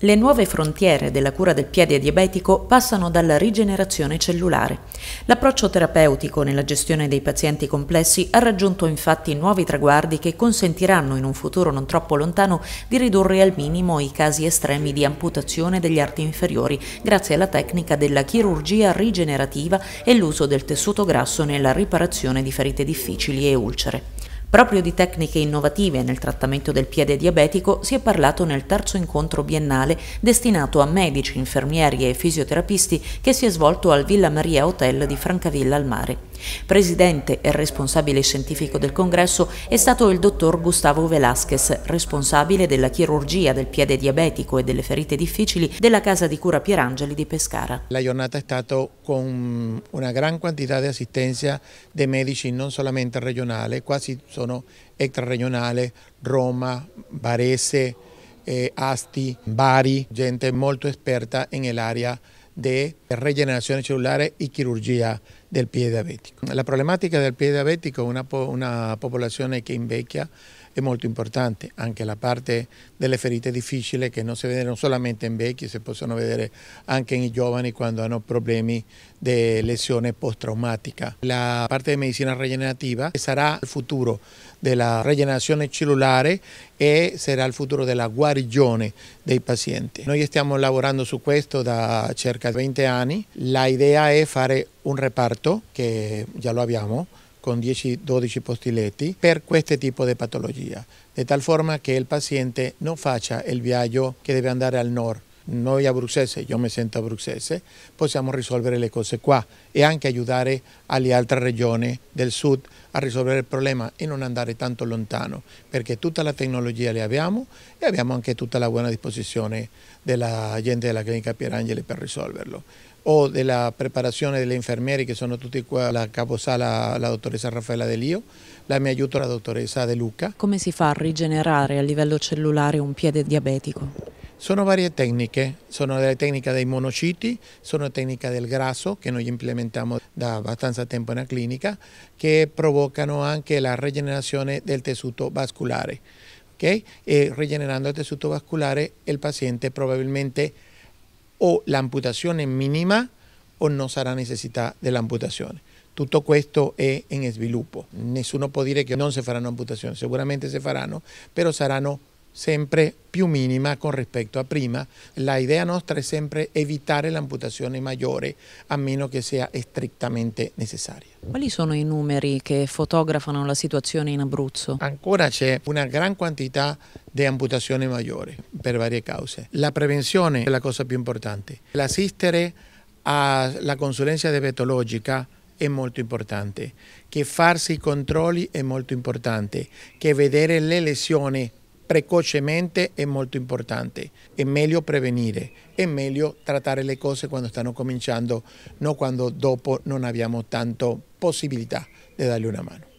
Le nuove frontiere della cura del piede diabetico passano dalla rigenerazione cellulare. L'approccio terapeutico nella gestione dei pazienti complessi ha raggiunto infatti nuovi traguardi che consentiranno in un futuro non troppo lontano di ridurre al minimo i casi estremi di amputazione degli arti inferiori grazie alla tecnica della chirurgia rigenerativa e l'uso del tessuto grasso nella riparazione di ferite difficili e ulcere. Proprio di tecniche innovative nel trattamento del piede diabetico si è parlato nel terzo incontro biennale destinato a medici, infermieri e fisioterapisti che si è svolto al Villa Maria Hotel di Francavilla al Mare. Presidente e responsabile scientifico del congresso è stato il dottor Gustavo Velasquez, responsabile della chirurgia del piede diabetico e delle ferite difficili della casa di cura Pierangeli di Pescara. La giornata è stata con una gran quantità di assistenza di medici non solamente regionale, quasi sono extraregionali, Roma, Varese, eh, Asti, Bari, gente molto esperta nell'area di rigenerazione cellulare e chirurgia del piede diabetico. La problematica del piede diabetico è una, po una popolazione che invecchia è molto importante, anche la parte delle ferite difficili che non si vedono solamente in vecchi, si possono vedere anche in giovani quando hanno problemi di lesione post-traumatica. La parte di medicina regenerativa sarà il futuro della regenerazione cellulare e sarà il futuro della guarigione dei pazienti. Noi stiamo lavorando su questo da circa 20 anni, l'idea è fare un reparto que ya lo habíamos, con 10-12 postiletti, per este tipo de patología. De tal forma que el paciente no faccia el viaggio que debe andare al norte, noi a Bruxelles, io mi sento a Bruxelles, possiamo risolvere le cose qua e anche aiutare le altre regioni del sud a risolvere il problema e non andare tanto lontano, perché tutta la tecnologia le abbiamo e abbiamo anche tutta la buona disposizione della gente della clinica Pierangeli per risolverlo o della preparazione delle infermieri che sono tutti qua, la caposala la dottoressa Raffaella De Lio, la mia aiuto la dottoressa De Luca. Come si fa a rigenerare a livello cellulare un piede diabetico? Son varias técnicas. Son la técnica de monociti, son la tecnica del graso que noi implementamos da tiempo en la clínica, que provocan también la regeneración del el vascolare. ¿okay? el paciente probablemente o la amputación es mínima o l'amputazione mínima o non sarà necessità dell'amputazione. Tutto questo è in sviluppo. Nessuno può dire che non si faranno Seguramente se si pero però saranno sempre più minima con rispetto a prima. La idea nostra è sempre evitare l'amputazione maggiore a meno che sia strettamente necessaria. Quali sono i numeri che fotografano la situazione in Abruzzo? Ancora c'è una gran quantità di amputazione maggiore per varie cause. La prevenzione è la cosa più importante. L'assistere alla consulenza diabetologica è molto importante, che farsi i controlli è molto importante, che vedere le lesioni precocemente è molto importante. È meglio prevenire, è meglio trattare le cose quando stanno cominciando, non quando dopo non abbiamo tanto possibilità di dargli una mano.